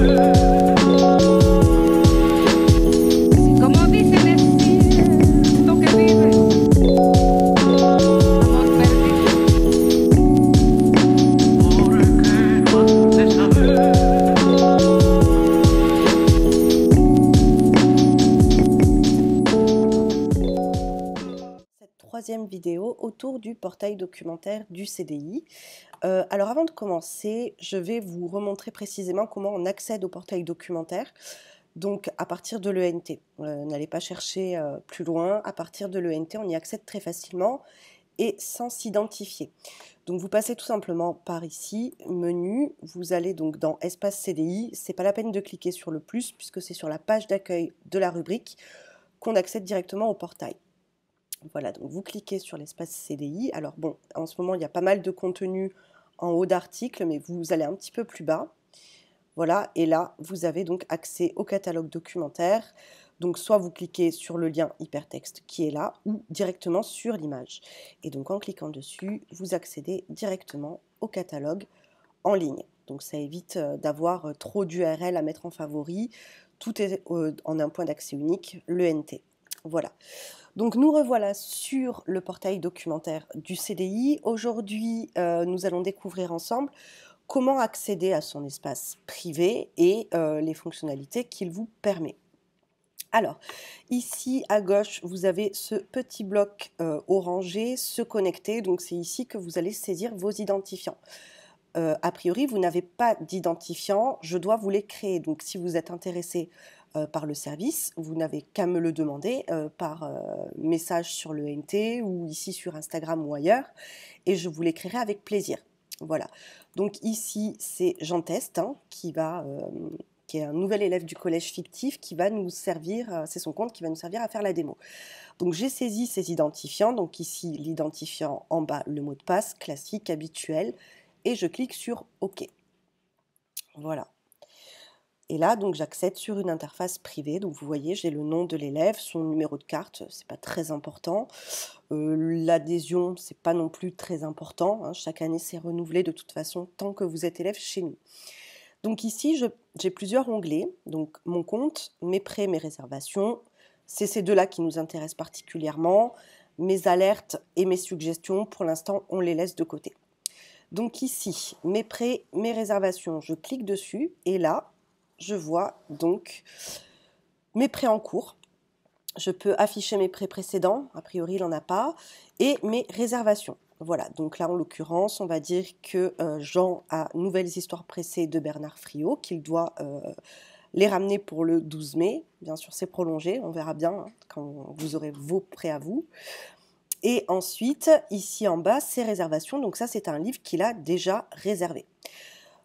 Thank you. autour du portail documentaire du CDI. Euh, alors avant de commencer, je vais vous remontrer précisément comment on accède au portail documentaire. Donc à partir de l'ENT, euh, n'allez pas chercher euh, plus loin, à partir de l'ENT, on y accède très facilement et sans s'identifier. Donc vous passez tout simplement par ici, menu, vous allez donc dans espace CDI, c'est pas la peine de cliquer sur le plus puisque c'est sur la page d'accueil de la rubrique qu'on accède directement au portail. Voilà, donc vous cliquez sur l'espace CDI. Alors bon, en ce moment, il y a pas mal de contenu en haut d'article, mais vous allez un petit peu plus bas. Voilà, et là, vous avez donc accès au catalogue documentaire. Donc, soit vous cliquez sur le lien hypertexte qui est là, ou directement sur l'image. Et donc, en cliquant dessus, vous accédez directement au catalogue en ligne. Donc, ça évite euh, d'avoir euh, trop d'URL à mettre en favori. Tout est euh, en un point d'accès unique, l'ENT. Voilà. Donc nous revoilà sur le portail documentaire du CDI. Aujourd'hui, euh, nous allons découvrir ensemble comment accéder à son espace privé et euh, les fonctionnalités qu'il vous permet. Alors, ici à gauche, vous avez ce petit bloc euh, orangé, se connecter. Donc c'est ici que vous allez saisir vos identifiants. a priori, vous n'avez pas d'identifiants. je dois vous les créer. Donc si vous êtes intéressé euh, par le service, vous n'avez qu'à me le demander euh, par euh, message sur le NT ou ici sur Instagram ou ailleurs, et je vous l'écrirai avec plaisir. Voilà. Donc ici, c'est Jean Test hein, qui va qui est un nouvel élève du collège fictif qui va nous servir, c'est son compte qui va nous servir à faire la démo. Donc j'ai saisi ces identifiants, donc ici l'identifiant en bas, le mot de passe classique, habituel, et je clique sur OK. Voilà. Et là, donc, j'accède sur une interface privée. Donc, vous voyez, j'ai le nom de l'élève, son numéro de carte, c'est pas très important. Euh, l'adhésion, L'adhésion, n'est pas non plus très important. Hein. Chaque année, c'est renouvelé de toute façon tant que vous êtes élève chez nous. Donc ici, j'ai plusieurs onglets. Donc mon compte, mes prêts, mes réservations. C'est ces deux-là qui nous intéressent particulièrement. Mes alertes et mes suggestions, pour l'instant, on les laisse de côté. Donc ici, mes prêts, mes réservations, je clique dessus et là, je vois donc mes prêts en cours. Je peux afficher mes prêts précédents, a priori il n'en a pas, et mes réservations. Voilà, donc là en l'occurrence, on va dire que euh, Jean a Nouvelles histoires pressées de Bernard Friot, qu'il doit euh, les ramener pour le 12 mai. Bien sûr, c'est prolongé, on verra bien hein, quand vous aurez vos prêts à vous. Et ensuite, ici en bas, ses réservations. Donc ça, c'est un livre qu'il a déjà réservé.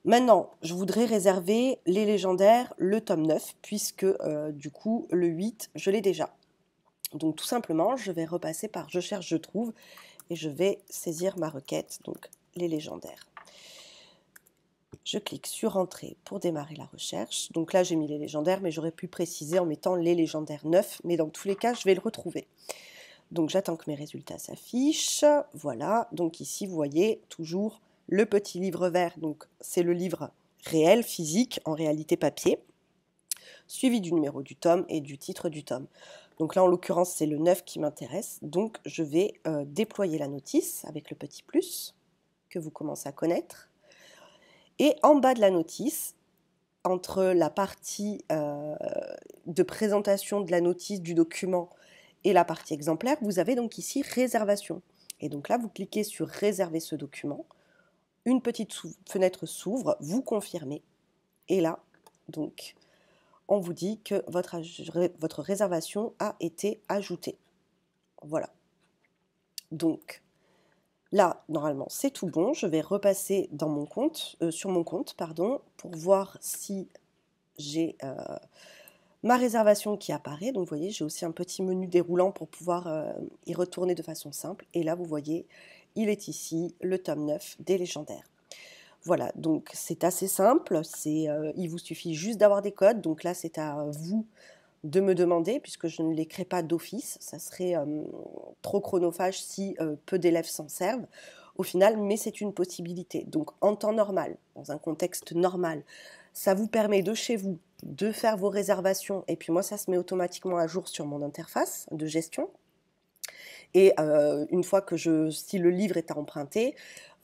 Maintenant, je voudrais réserver les légendaires, le tome 9, puisque euh, du coup, le 8, je l'ai déjà. Donc tout simplement, je vais repasser par je cherche, je trouve, et je vais saisir ma requête, donc les légendaires. Je clique sur Entrée pour démarrer la recherche. Donc là, j'ai mis les légendaires, mais j'aurais pu préciser en mettant les légendaires 9, mais dans tous les cas, je vais le retrouver. Donc j'attends que mes résultats s'affichent. Voilà, donc ici, vous voyez toujours le petit livre vert, donc c'est le livre réel, physique, en réalité papier, suivi du numéro du tome et du titre du tome. Donc là, en l'occurrence, c'est le 9 qui m'intéresse, donc je vais euh, déployer la notice avec le petit plus que vous commencez à connaître. Et en bas de la notice, entre la partie euh, de présentation de la notice du document et la partie exemplaire, vous avez donc ici réservation. Et donc là, vous cliquez sur réserver ce document une petite fenêtre s'ouvre, vous confirmez, et là, donc, on vous dit que votre, votre réservation a été ajoutée. Voilà. Donc, là, normalement, c'est tout bon. Je vais repasser dans mon compte, euh, sur mon compte pardon, pour voir si j'ai euh, ma réservation qui apparaît. Donc, vous voyez, j'ai aussi un petit menu déroulant pour pouvoir euh, y retourner de façon simple. Et là, vous voyez, il est ici, le tome 9 des légendaires. Voilà, donc c'est assez simple, c'est, euh, il vous suffit juste d'avoir des codes, donc là c'est à vous de me demander, puisque je ne les crée pas d'office, ça serait euh, trop chronophage si euh, peu d'élèves s'en servent au final, mais c'est une possibilité. Donc en temps normal, dans un contexte normal, ça vous permet de chez vous de faire vos réservations, et puis moi ça se met automatiquement à jour sur mon interface de gestion, et euh, une fois que je, si le livre est à emprunter,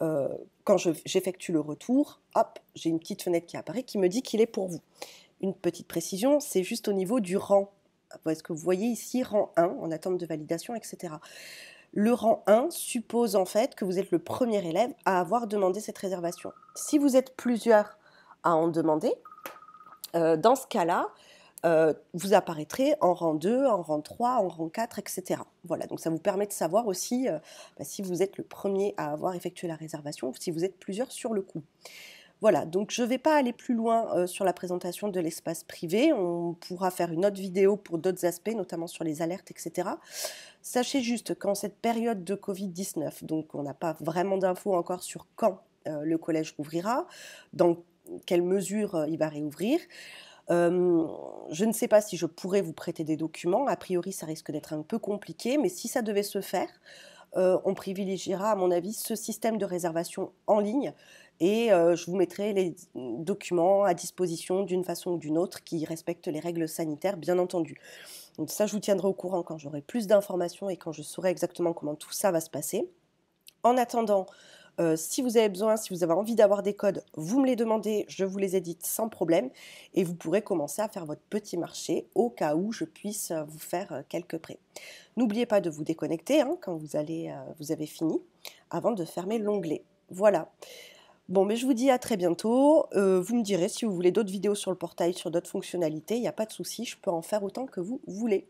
euh, quand j'effectue le retour, hop, j'ai une petite fenêtre qui apparaît qui me dit qu'il est pour vous. Une petite précision, c'est juste au niveau du rang. Est-ce que vous voyez ici rang 1 en attente de validation, etc. Le rang 1 suppose en fait que vous êtes le premier élève à avoir demandé cette réservation. Si vous êtes plusieurs à en demander, euh, dans ce cas-là, euh, vous apparaîtrez en rang 2, en rang 3, en rang 4, etc. Voilà, donc ça vous permet de savoir aussi euh, bah, si vous êtes le premier à avoir effectué la réservation ou si vous êtes plusieurs sur le coup. Voilà, donc je ne vais pas aller plus loin euh, sur la présentation de l'espace privé. On pourra faire une autre vidéo pour d'autres aspects, notamment sur les alertes, etc. Sachez juste qu'en cette période de Covid-19, donc on n'a pas vraiment d'infos encore sur quand le collège ouvrira, dans quelle mesure il va réouvrir je ne sais pas si je pourrais vous prêter des documents. A priori, ça risque d'être un peu compliqué, mais si ça devait se faire, on privilégiera, à mon avis, ce système de réservation en ligne. Et je vous mettrai les documents à disposition d'une façon ou d'une autre qui respectent les règles sanitaires, bien entendu. Donc ça, je vous tiendrai au courant quand j'aurai plus d'informations et quand je saurai exactement comment tout ça va se passer. En attendant, euh, si vous avez besoin, si vous avez envie d'avoir des codes, vous me les demandez, je vous les édite sans problème et vous pourrez commencer à faire votre petit marché au cas où je puisse euh, vous faire euh, quelques prêts. N'oubliez pas de vous déconnecter hein, quand vous, allez, vous avez fini avant de fermer l'onglet. Voilà. Bon, mais je vous dis à très bientôt. vous me direz si vous voulez d'autres vidéos sur le portail, sur d'autres fonctionnalités. Il n'y a pas de souci, je peux en faire autant que vous voulez.